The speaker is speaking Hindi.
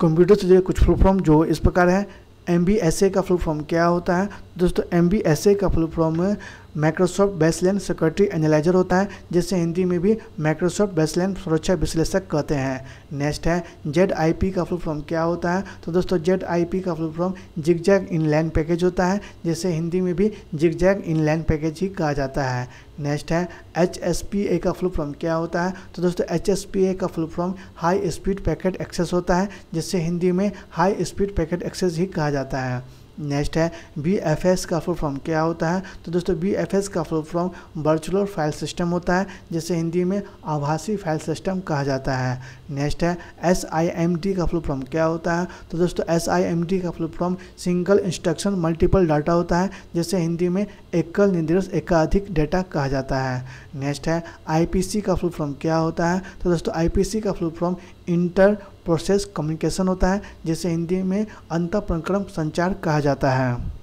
कंप्यूटर से जुड़े कुछ फुल फॉर्म जो इस प्रकार है एम का फुल फॉर्म क्या होता है दोस्तों एम का full form Microsoft baseline security analyzer होता है जिसे हिंदी में भी माइक्रोसॉफ्ट बेसलैंड सुरक्षा विश्लेषक कहते हैं नेक्स्ट है जेड आई पी का फुल फॉर्म क्या होता है तो दोस्तों जेड आई पी का full form zigzag inline package होता है जिसे हिंदी में भी जिगजैग इनलाइन पैकेज ही कहा जाता है नेक्स्ट है एच एस पी ए का फुल फॉर्म क्या होता है तो दोस्तों एच एस पी ए का full form high speed packet access होता है जिससे हिंदी में हाई स्पीड पैकेट एक्सेस ही कहा जाता है नेक्स्ट है बी एफ एस का फुल फॉर्म क्या होता है तो दोस्तों बी एफ एस का full form virtual file system होता है जिसे हिंदी में आभासी फाइल सिस्टम कहा जाता है नेक्स्ट है एस आई एम टी का फुल फॉर्म क्या होता है तो दोस्तों एस आई एम टी का full form single instruction multiple data होता है जिसे हिंदी में एकल निर्देश एकाधिक डाटा कहा जाता है नेक्स्ट है आई पी सी का फुल फॉर्म क्या होता है तो दोस्तों आई पी सी का full form inter process communication होता है जिसे हिंदी में अंतः संचार कहा जाता है